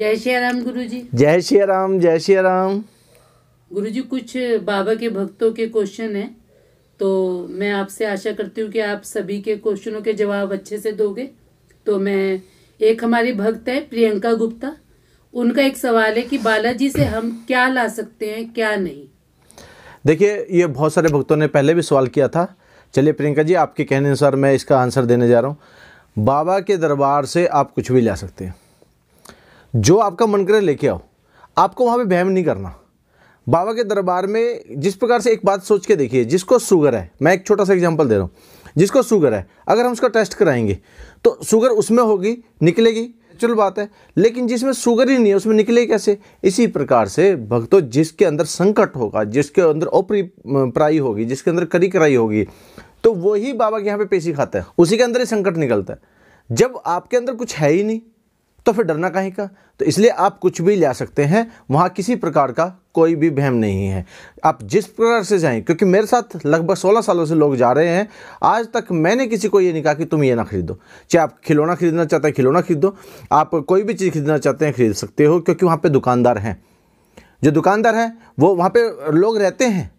जय श्री राम गुरु जी जय श्री राम जय श्री राम गुरु जी कुछ बाबा के भक्तों के क्वेश्चन है तो मैं आपसे आशा करती हूँ कि आप सभी के क्वेश्चनों के जवाब अच्छे से दोगे तो मैं एक हमारी भक्त है प्रियंका गुप्ता उनका एक सवाल है कि बालाजी से हम क्या ला सकते हैं क्या नहीं देखिए ये बहुत सारे भक्तों ने पहले भी सवाल किया था चलिए प्रियंका जी आपके कहने अनुसार मैं इसका आंसर देने जा रहा हूँ बाबा के दरबार से आप कुछ भी ला सकते हैं जो आपका मन करे लेके आओ आपको वहाँ पे बहम नहीं करना बाबा के दरबार में जिस प्रकार से एक बात सोच के देखिए जिसको शुगर है मैं एक छोटा सा एग्जांपल दे रहा हूँ जिसको शुगर है अगर हम उसका टेस्ट कराएंगे तो शुगर उसमें होगी निकलेगी चल बात है लेकिन जिसमें शुगर ही नहीं है उसमें निकले कैसे इसी प्रकार से भक्तों जिसके अंदर संकट होगा जिसके अंदर ओपरी होगी जिसके अंदर करी कराई होगी तो वही बाबा के यहाँ पे पेशी खाता है उसी के अंदर ही संकट निकलता है जब आपके अंदर कुछ है ही नहीं तो फिर डरना कहीं का तो इसलिए आप कुछ भी ले सकते हैं वहाँ किसी प्रकार का कोई भी बहम नहीं है आप जिस प्रकार से जाएं क्योंकि मेरे साथ लगभग 16 सालों से लोग जा रहे हैं आज तक मैंने किसी को ये नहीं कहा कि तुम ये ना खरीदो चाहे आप खिलौना खरीदना चाहते हैं खिलौना खरीदो आप कोई भी चीज़ खरीदना चाहते हैं खरीद सकते हो क्योंकि वहाँ पर दुकानदार हैं जो दुकानदार हैं वो वहाँ पर लोग रहते हैं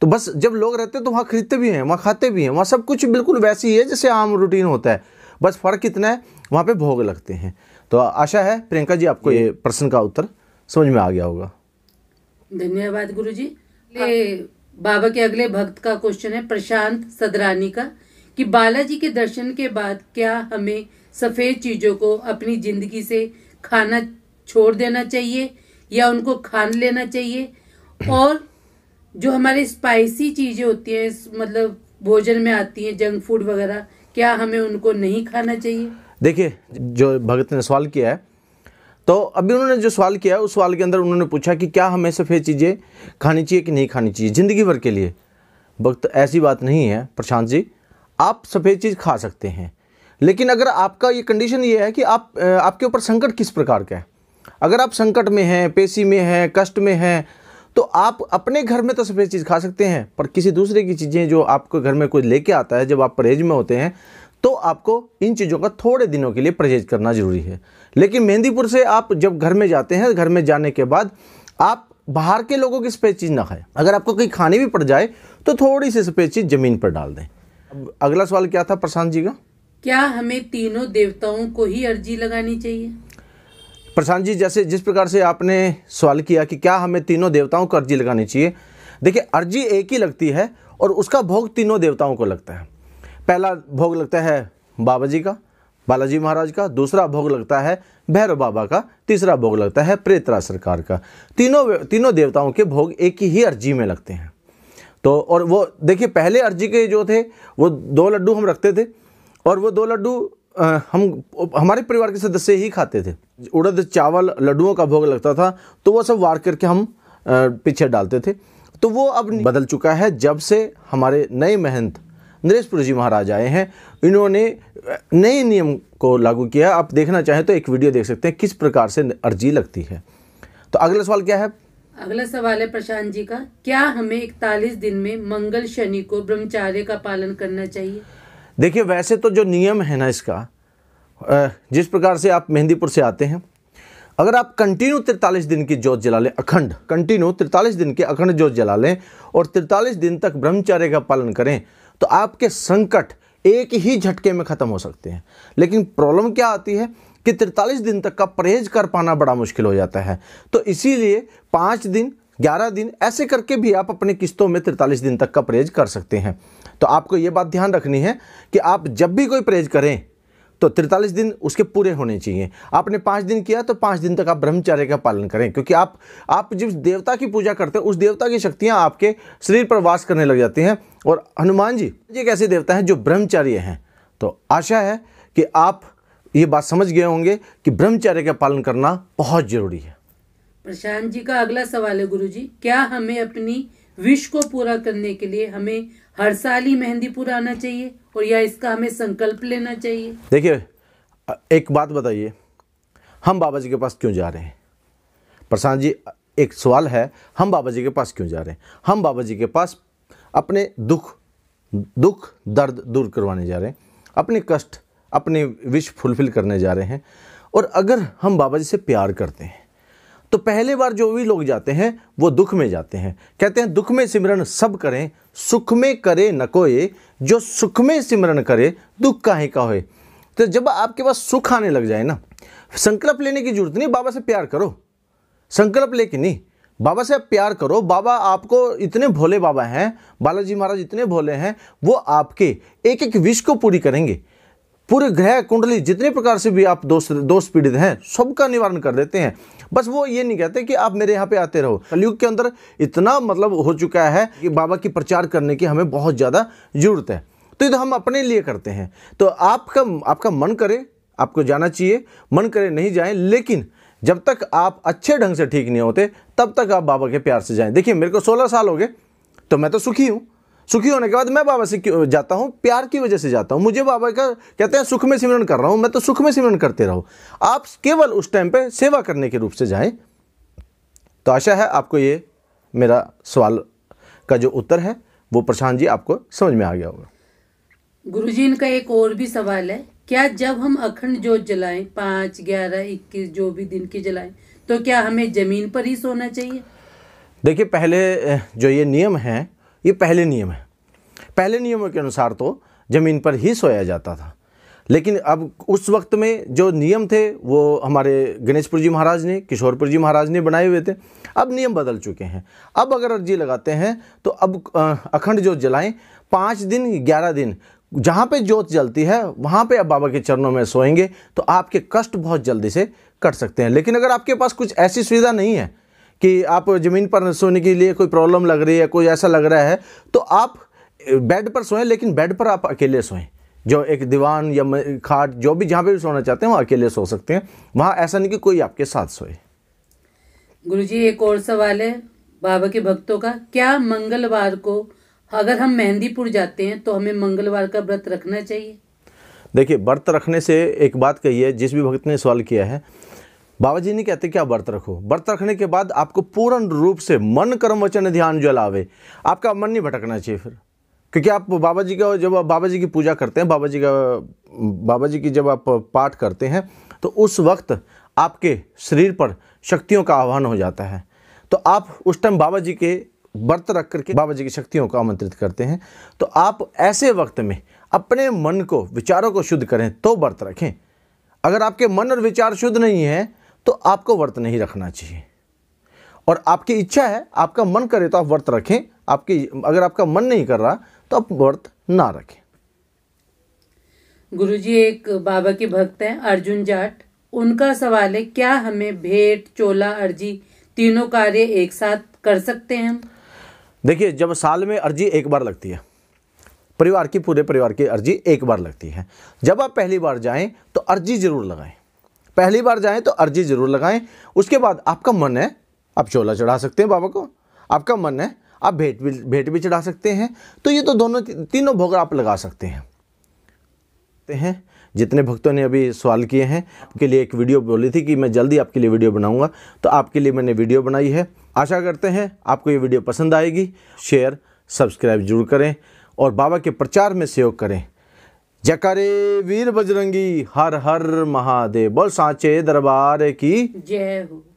तो बस जब लोग रहते हैं तो वहाँ खरीदते भी हैं वहाँ खाते भी हैं वहाँ सब कुछ बिल्कुल वैसी ही है जैसे आम रूटीन होता है बस फ़र्क इतना है वहाँ पे भोग लगते हैं तो आशा है प्रियंका जी आपको ये प्रश्न का उत्तर समझ में आ गया होगा धन्यवाद गुरु जी बाबा के अगले भक्त का क्वेश्चन है प्रशांत सदरानी का कि बालाजी के दर्शन के बाद क्या हमें सफेद चीजों को अपनी जिंदगी से खाना छोड़ देना चाहिए या उनको खान लेना चाहिए और जो हमारे स्पाइसी चीजें होती हैं मतलब भोजन में आती हैं जंक फूड वगैरह क्या हमें उनको नहीं खाना चाहिए देखिए जो भगत ने सवाल किया है तो अभी उन्होंने जो सवाल किया है उस सवाल के अंदर उन्होंने पूछा कि क्या हमें सफ़ेद चीज़ें खानी चाहिए कि नहीं खानी चाहिए ज़िंदगी भर के लिए भक्त ऐसी बात नहीं है प्रशांत जी आप सफ़ेद चीज़ खा सकते हैं लेकिन अगर आपका ये कंडीशन ये है कि आप आपके ऊपर संकट किस प्रकार का है अगर आप संकट में हैं पेशी में हैं कष्ट में हैं तो आप अपने घर में तो सफ़ेद चीज़ खा सकते हैं पर किसी दूसरे की चीज़ें जो आपके घर में कोई लेके आता है जब आप परहेज में होते हैं तो आपको इन चीज़ों का थोड़े दिनों के लिए परहेज करना ज़रूरी है लेकिन मेहंदीपुर से आप जब घर में जाते हैं घर में जाने के बाद आप बाहर के लोगों की सफ़ेद चीज़ ना खाएं अगर आपको कहीं खाने भी पड़ जाए तो थोड़ी सी सफ़ेद चीज़ ज़मीन पर डाल दें अब अगला सवाल क्या था प्रशांत जी का क्या हमें तीनों देवताओं को ही अर्जी लगानी चाहिए प्रशांत जी जैसे जिस प्रकार से आपने सवाल किया कि क्या हमें तीनों देवताओं को अर्जी लगानी चाहिए देखिए अर्जी एक ही लगती है और उसका भोग तीनों देवताओं को लगता है पहला भोग लगता है बाबा जी का बालाजी महाराज का दूसरा भोग लगता है भैरव बाबा का तीसरा भोग लगता है प्रेतरा सरकार का तीनों तीनों देवताओं के भोग एक ही अर्जी में लगते हैं तो और वो देखिए पहले अर्जी के जो थे वो दो लड्डू हम रखते थे और वो दो लड्डू हम हमारे परिवार के सदस्य ही खाते थे उड़द चावल लड्डुओं का भोग लगता था तो वो सब वार करके हम पीछे डालते थे तो वो अब बदल चुका है जब से हमारे नए महंत नरेशपुर जी महाराज आए हैं इन्होंने नए नियम को लागू किया आप देखना चाहें तो एक वीडियो देख सकते हैं किस प्रकार से अर्जी लगती है तो अगला सवाल क्या है अगला सवाल है प्रशांत जी का क्या हमें इकतालीस दिन में मंगल शनि को ब्रह्मचार्य का पालन करना चाहिए देखिए वैसे तो जो नियम है ना इसका जिस प्रकार से आप मेहंदीपुर से आते हैं अगर आप कंटिन्यू तिरतालीस दिन की जोत जला लें अखंड कंटिन्यू तिरतालीस दिन के अखंड जोत जला लें और तिरतालीस दिन तक ब्रह्मचार्य का पालन करें तो आपके संकट एक ही झटके में ख़त्म हो सकते हैं लेकिन प्रॉब्लम क्या आती है कि तिरतालीस दिन तक का परहेज कर पाना बड़ा मुश्किल हो जाता है तो इसीलिए पाँच दिन ग्यारह दिन ऐसे करके भी आप अपने किस्तों में तिरतालीस दिन तक का परहेज कर सकते हैं तो आपको ये बात ध्यान रखनी है कि आप जब भी कोई परहेज करें तो तिरतालीस दिन उसके पूरे होने चाहिए आपने पाँच दिन किया तो पाँच दिन तक आप ब्रह्मचर्य का पालन करें क्योंकि आप आप जिस देवता की पूजा करते हैं उस देवता की शक्तियाँ आपके शरीर पर वास करने लग जाती हैं और हनुमान जी एक ऐसे देवता हैं जो ब्रह्मचर्य हैं तो आशा है कि आप ये बात समझ गए होंगे कि ब्रह्मचर्य का पालन करना बहुत जरूरी है प्रशांत जी का अगला सवाल है गुरु जी क्या हमें अपनी विश को पूरा करने के लिए हमें हर साल ही मेहंदीपुर आना चाहिए और या इसका हमें संकल्प लेना चाहिए देखिए एक बात बताइए हम बाबा जी के पास क्यों जा रहे हैं प्रशांत जी एक सवाल है हम बाबा जी के पास क्यों जा रहे हैं हम बाबा जी के पास अपने दुख दुख दर्द दूर करवाने जा रहे हैं अपने कष्ट अपने विश फुलफिल करने जा रहे हैं और अगर हम बाबा जी से प्यार करते हैं तो पहले बार जो भी लोग जाते हैं वो दुख में जाते हैं कहते हैं दुख में सिमरन सब करें सुख में करे न कोई जो सुख में सिमरन करे दुख का ही का होए तो जब आपके पास सुख आने लग जाए ना संकल्प लेने की जरूरत नहीं बाबा से प्यार करो संकल्प लेके नहीं बाबा से आप प्यार करो बाबा आपको इतने भोले बाबा हैं बालाजी महाराज इतने भोले हैं वो आपके एक एक विश को पूरी करेंगे पूरे ग्रह कुंडली जितने प्रकार से भी आप दोष दोष पीड़ित हैं सबका निवारण कर देते हैं बस वो ये नहीं कहते कि आप मेरे यहाँ पे आते रहो कलयुग के अंदर इतना मतलब हो चुका है कि बाबा की प्रचार करने की हमें बहुत ज़्यादा ज़रूरत है तो ये तो हम अपने लिए करते हैं तो आपका आपका मन करे आपको जाना चाहिए मन करे नहीं जाए लेकिन जब तक आप अच्छे ढंग से ठीक नहीं होते तब तक आप बाबा के प्यार से जाएं देखिए मेरे को 16 साल हो गए तो मैं तो सुखी हूँ सुखी होने के बाद मैं बाबा से क्यों जाता हूँ प्यार की वजह से जाता हूँ मुझे बाबा का कहते हैं सुख में सिमरन कर रहा हूँ मैं तो सुख में सिमरन करते रहो आप केवल उस टाइम पे सेवा करने के रूप से जाएं तो आशा है आपको ये मेरा सवाल का जो उत्तर है वो प्रशांत जी आपको समझ में आ गया होगा गुरु जी इनका एक और भी सवाल है क्या जब हम अखंड जोत जलाएं पाँच ग्यारह इक्कीस जो भी दिन की जलाएं तो क्या हमें ज़मीन पर ही सोना चाहिए देखिए पहले जो ये नियम है ये पहले नियम है पहले नियमों के अनुसार तो ज़मीन पर ही सोया जाता था लेकिन अब उस वक्त में जो नियम थे वो हमारे गणेशपुर जी महाराज ने किशोरपुर जी महाराज ने बनाए हुए थे अब नियम बदल चुके हैं अब अगर अर्जी लगाते हैं तो अब अखंड जोत जलाएं पाँच दिन ग्यारह दिन जहाँ पे जोत जलती है वहाँ पे अब बाबा के चरणों में सोएंगे तो आपके कष्ट बहुत जल्दी से कट सकते हैं लेकिन अगर आपके पास कुछ ऐसी सुविधा नहीं है कि आप ज़मीन पर सोने के लिए कोई प्रॉब्लम लग रही है कोई ऐसा लग रहा है तो आप बेड पर सोएं लेकिन बेड पर आप अकेले सोएं जो एक दीवान या खाट जो भी जहाँ पे भी सोना चाहते हैं वहाँ अकेले सो सकते हैं वहाँ ऐसा नहीं कि कोई आपके साथ सोए गुरु जी एक और सवाल है बाबा के भक्तों का क्या मंगलवार को अगर हम मेहंदीपुर जाते हैं तो हमें मंगलवार का व्रत रखना चाहिए देखिए व्रत रखने से एक बात कही है जिस भी भक्त ने सवाल किया है बाबा जी नहीं कहते क्या व्रत रखो व्रत रखने के बाद आपको पूर्ण रूप से मन कर्म वचन ध्यान जलावे आपका मन नहीं भटकना चाहिए फिर क्योंकि आप बाबा जी का जब आप बाबा जी की पूजा करते हैं बाबा जी का बाबा जी की जब आप पाठ करते हैं तो उस वक्त आपके शरीर पर शक्तियों का आह्वान हो जाता है तो आप उस टाइम बाबा जी के व्रत रख करके बाबा जी की शक्तियों को आमंत्रित करते हैं तो आप ऐसे वक्त में अपने मन को विचारों को शुद्ध करें तो व्रत रखें अगर आपके मन और विचार शुद्ध नहीं है तो आपको व्रत नहीं रखना चाहिए और आपकी इच्छा है आपका मन करे तो आप व्रत रखें आपकी अगर आपका मन नहीं कर रहा तो आप व्रत ना रखें गुरुजी एक बाबा के भक्त हैं अर्जुन जाट उनका सवाल है क्या हमें भेंट चोला अर्जी तीनों कार्य एक साथ कर सकते हैं देखिए जब साल में अर्जी एक बार लगती है परिवार की पूरे परिवार की अर्जी एक बार लगती है जब आप पहली बार जाएं तो अर्जी जरूर लगाएं पहली बार जाएं तो अर्जी ज़रूर लगाएं उसके बाद आपका मन है आप चोला चढ़ा सकते हैं बाबा को आपका मन है आप भेंट भी भेंट भी चढ़ा सकते हैं तो ये तो दोनों तीनों भोग आप लगा सकते हैं हैं जितने भक्तों ने अभी सवाल किए हैं उनके लिए एक वीडियो बोली थी कि मैं जल्दी आपके लिए वीडियो बनाऊंगा तो आपके लिए मैंने वीडियो बनाई है आशा करते हैं आपको ये वीडियो पसंद आएगी शेयर सब्सक्राइब जरूर करें और बाबा के प्रचार में सहयोग करें जकरे वीर बजरंगी हर हर महादेव बोल सांचे दरबार की जय हो